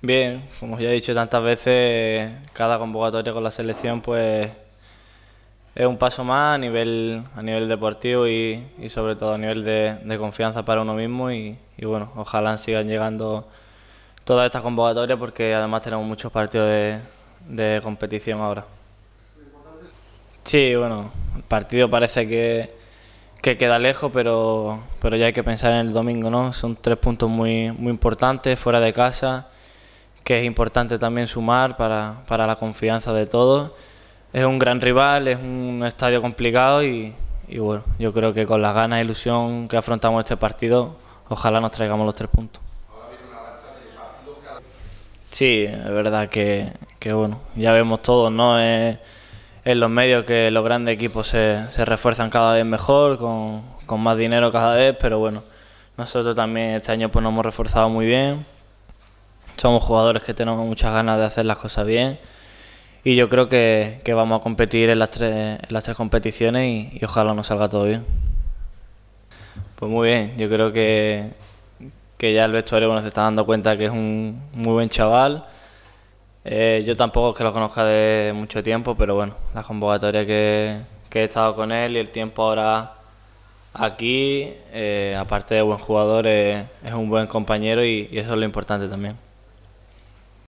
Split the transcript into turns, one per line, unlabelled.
Bien, como ya he dicho tantas veces, cada convocatoria con la selección pues es un paso más a nivel, a nivel deportivo y, sobre todo a nivel de, confianza para uno mismo y, bueno, ojalá sigan llegando todas estas convocatorias porque además tenemos muchos partidos de, competición ahora. Sí, bueno, el partido parece que, que queda lejos, pero, pero ya hay que pensar en el domingo, ¿no? Son tres puntos muy, muy importantes, fuera de casa que es importante también sumar para, para la confianza de todos. Es un gran rival, es un estadio complicado y, y bueno, yo creo que con las ganas e ilusión que afrontamos este partido, ojalá nos traigamos los tres puntos. Sí, es verdad que, que bueno, ya vemos todos, ¿no? en los medios que los grandes equipos se, se refuerzan cada vez mejor, con, con, más dinero cada vez, pero bueno, nosotros también este año pues nos hemos reforzado muy bien. Somos jugadores que tenemos muchas ganas de hacer las cosas bien y yo creo que, vamos a competir en las tres, las tres competiciones y, ojalá nos salga todo bien. Pues muy bien, yo creo que, ya el vestuario bueno, se está dando cuenta que es un muy buen chaval. Eh, yo tampoco es que lo conozca de mucho tiempo, pero bueno, la convocatoria que, he estado con él y el tiempo ahora aquí, eh, aparte de buen jugador, es un buen compañero y eso es lo importante también.